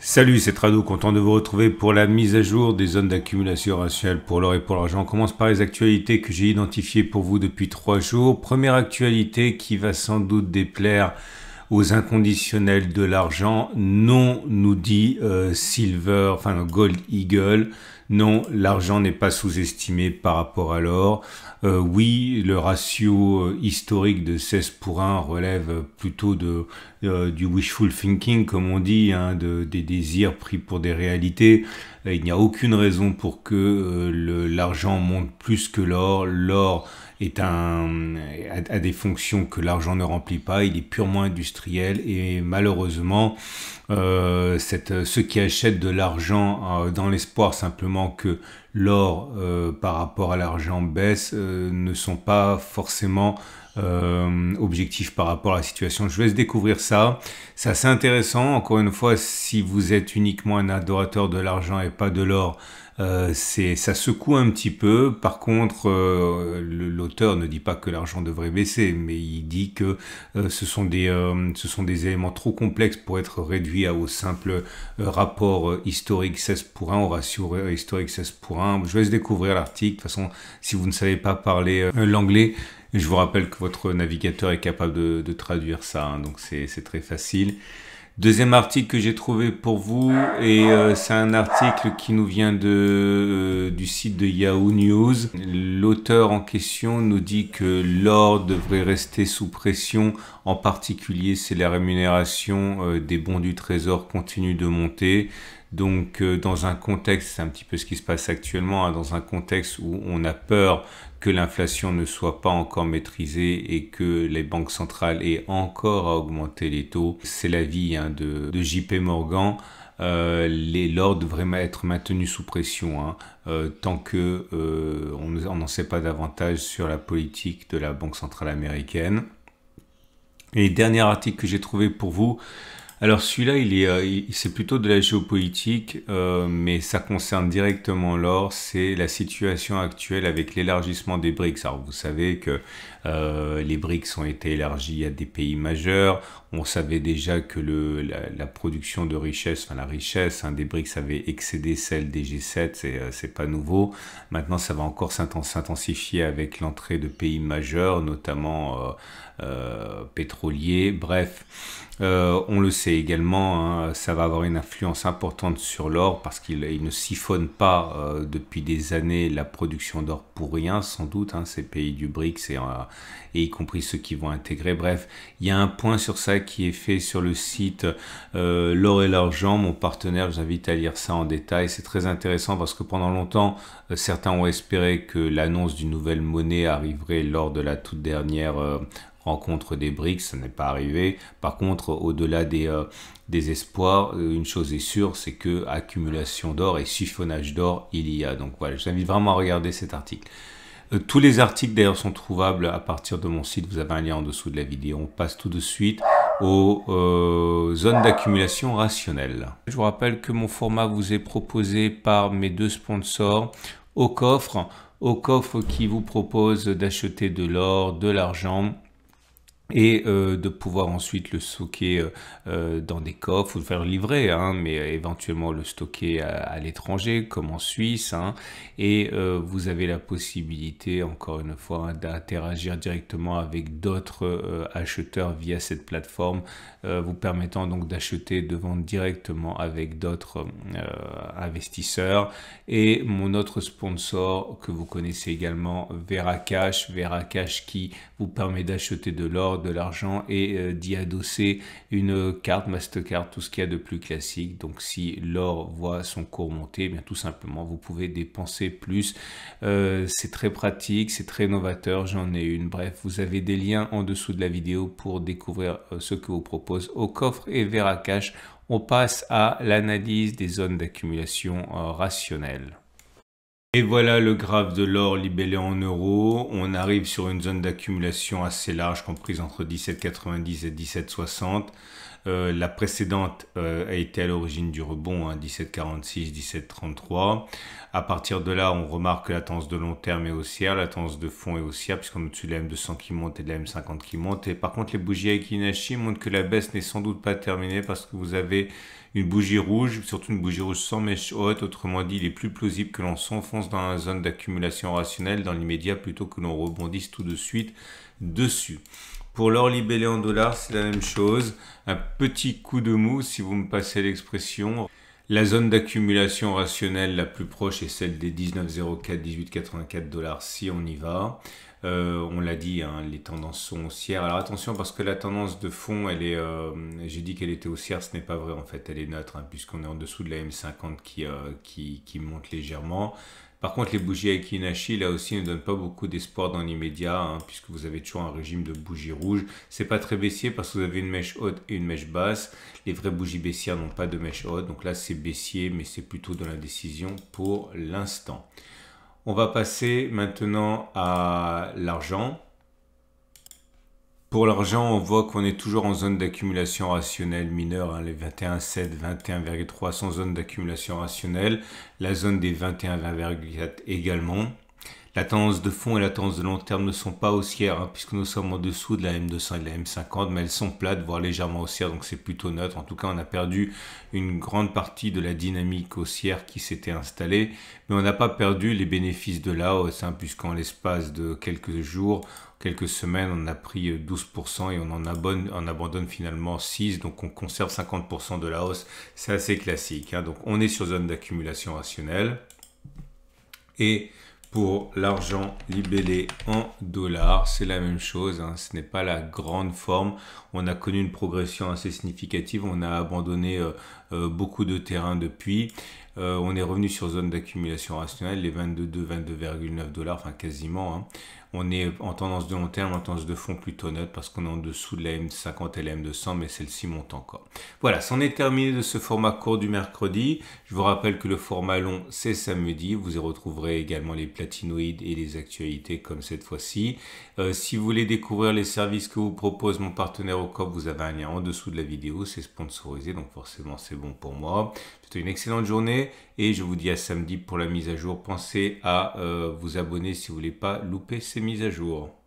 Salut, c'est Trado, content de vous retrouver pour la mise à jour des zones d'accumulation rationnelle pour l'or et pour l'argent. On commence par les actualités que j'ai identifiées pour vous depuis trois jours. Première actualité qui va sans doute déplaire aux inconditionnels de l'argent, non, nous dit euh, Silver, enfin Gold Eagle. Non, l'argent n'est pas sous-estimé par rapport à l'or. Euh, oui, le ratio euh, historique de 16 pour 1 relève plutôt de, euh, du wishful thinking, comme on dit, hein, de, des désirs pris pour des réalités. Il n'y a aucune raison pour que l'argent monte plus que l'or. L'or est un, a, des fonctions que l'argent ne remplit pas, il est purement industriel et malheureusement, euh, ceux qui achètent de l'argent euh, dans l'espoir simplement que l'or euh, par rapport à l'argent baisse euh, ne sont pas forcément objectifs par rapport à la situation. Je vais découvrir ça. Ça C'est intéressant. Encore une fois, si vous êtes uniquement un adorateur de l'argent et pas de l'or, euh, c'est ça secoue un petit peu. Par contre, euh, l'auteur ne dit pas que l'argent devrait baisser, mais il dit que euh, ce, sont des, ce sont des éléments trop complexes pour être réduits à, au simple rapport historique 16 pour 1 au ratio historique 16 pour 1. Je laisse découvrir l'article. De toute façon, si vous ne savez pas parler l'anglais, je vous rappelle que votre navigateur est capable de, traduire ça, hein. donc c'est très facile. Deuxième article que j'ai trouvé pour vous, et euh, c'est un article qui nous vient de, euh, du site de Yahoo News. L'auteur en question nous dit que l'or devrait rester sous pression, en particulier si la rémunération euh, des bons du trésor continue de monter. Donc euh, dans un contexte, c'est un petit peu ce qui se passe actuellement, hein, dans un contexte où on a peur que l'inflation ne soit pas encore maîtrisée et que les banques centrales aient encore à augmenter les taux, c'est l'avis hein, de, de JP Morgan. Euh, les lords devraient être maintenus sous pression hein. euh, tant que on n'en sait pas davantage sur la politique de la Banque centrale américaine. Et dernier article que j'ai trouvé pour vous, alors celui-là, euh, c'est plutôt de la géopolitique, euh, mais ça concerne directement l'or. C'est la situation actuelle avec l'élargissement des BRICS. Alors vous savez que euh, les BRICS ont été élargis à des pays majeurs. On savait déjà que la, production de richesse, enfin la richesse hein, des BRICS avait excédé celle des G7. C'est, pas nouveau. Maintenant, ça va encore s'intensifier avec l'entrée de pays majeurs, notamment pétroliers. Bref, on le sait également, hein, ça va avoir une influence importante sur l'or parce qu'il ne siphonne pas euh, depuis des années la production d'or pour rien, sans doute, hein. ces pays du BRICS euh, et, y compris ceux qui vont intégrer. Bref, il y a un point sur ça qui est fait sur le site euh, L'or et l'argent, mon partenaire, vous invite à lire ça en détail. C'est très intéressant parce que pendant longtemps, certains ont espéré que l'annonce d'une nouvelle monnaie arriverait lors de la toute dernière rencontre des briques, ça n'est pas arrivé. Par contre, au-delà des, euh, espoirs, euh, une chose est sûre, c'est que accumulation d'or et chiffonnage d'or, il y a. Donc voilà, je vraiment à regarder cet article. Euh, tous les articles d'ailleurs sont trouvables à partir de mon site, vous avez un lien en dessous de la vidéo. On passe tout de suite aux zones d'accumulation rationnelle. Je vous rappelle que mon format vous est proposé par mes deux sponsors au coffre, au coffre qui vous propose d'acheter de l'or, de l'argent et euh, de pouvoir ensuite le stocker euh, euh, dans des coffres ou le faire livrer, hein, mais éventuellement le stocker à, l'étranger, comme en Suisse. Hein. et vous avez la possibilité, encore une fois, hein, d'interagir directement avec d'autres acheteurs via cette plateforme, vous permettant donc d'acheter, de vendre directement avec d'autres investisseurs. Et mon autre sponsor que vous connaissez également, Veracash, Veracash qui vous permet d'acheter de l'or de l'argent et euh, d'y adosser une carte Mastercard, tout ce qu'il y a de plus classique. Donc si l'or voit son cours monter, eh bien tout simplement vous pouvez dépenser plus. Euh, c'est très pratique, c'est très novateur, j'en ai une. Bref, vous avez des liens en dessous de la vidéo pour découvrir euh, ce que vous propose au coffre et Cash. On passe à l'analyse des zones d'accumulation rationnelles. Et voilà le graphe de l'or libellé en euros. On arrive sur une zone d'accumulation assez large, comprise entre 17,90 et 17,60. Euh, la précédente euh, a été à l'origine du rebond, 17,46, hein, 17,33. À partir de là, on remarque que la tendance de long terme est haussière, la tendance de fond est haussière, puisqu'on est au-dessus de la M200 qui monte et de la M50 qui monte. Et par contre, les bougies Aikinashi montrent que la baisse n'est sans doute pas terminée parce que vous avez une bougie rouge, surtout une bougie rouge sans mèche haute. Autrement dit, il est plus plausible que l'on s'enfonce dans la zone d'accumulation rationnelle dans l'immédiat plutôt que l'on rebondisse tout de suite dessus. Pour l'or libellé en dollars, c'est la même chose. Un petit coup de mou, si vous me passez l'expression. La zone d'accumulation rationnelle la plus proche est celle des 19,04, 18,84 dollars si on y va. Euh, on l'a dit, hein, les tendances sont haussières. Alors attention parce que la tendance de fond, elle est, euh, j'ai dit qu'elle était haussière, ce n'est pas vrai en fait, elle est neutre hein, puisqu'on est en dessous de la M50 euh, qui monte légèrement. Par contre, les bougies Aikinashi, là aussi, ne donnent pas beaucoup d'espoir dans l'immédiat, hein, puisque vous avez toujours un régime de bougies rouges. C'est pas très baissier parce que vous avez une mèche haute et une mèche basse. Les vraies bougies baissières n'ont pas de mèche haute, donc là, c'est baissier, mais c'est plutôt dans la décision pour l'instant. On va passer maintenant à l'argent. Pour l'argent, on voit qu'on est toujours en zone d'accumulation rationnelle mineure, hein, les 21,7, 21,3 sont zones d'accumulation rationnelle, la zone des 20,4 également. La tendance de fond et la tendance de long terme ne sont pas haussières, hein, puisque nous sommes en dessous de la M200 et de la M50, mais elles sont plates, voire légèrement haussières, donc c'est plutôt neutre. En tout cas, on a perdu une grande partie de la dynamique haussière qui s'était installée, mais on n'a pas perdu les bénéfices de la hausse, hein, puisqu'en l'espace de quelques jours, quelques semaines, on a pris 12% et on en abonne, on abandonne finalement 6, donc on conserve 50% de la hausse. C'est assez classique. Hein. Donc on est sur zone d'accumulation rationnelle. Et pour l'argent libellé en dollars. C'est la même chose, hein. ce n'est pas la grande forme. On a connu une progression assez significative, on a abandonné euh, euh, beaucoup de terrain depuis. Euh, on est revenu sur zone d'accumulation rationnelle, les 22,2, 22,9 dollars, enfin quasiment. Hein. On est en tendance de long terme, en tendance de fond plutôt neutre parce qu'on est en dessous de la M50 et la M200, mais celle-ci monte encore. Voilà, c'en est terminé de ce format court du mercredi. Je vous rappelle que le format long, c'est samedi. Vous y retrouverez également les platinoïdes et les actualités comme cette fois-ci. Euh, si vous voulez découvrir les services que vous propose mon partenaire au COP, vous avez un lien en dessous de la vidéo. C'est sponsorisé, donc forcément, c'est bon pour moi. C'était une excellente journée et je vous dis à samedi pour la mise à jour. Pensez à euh, vous abonner si vous ne voulez pas louper mise mises à jour.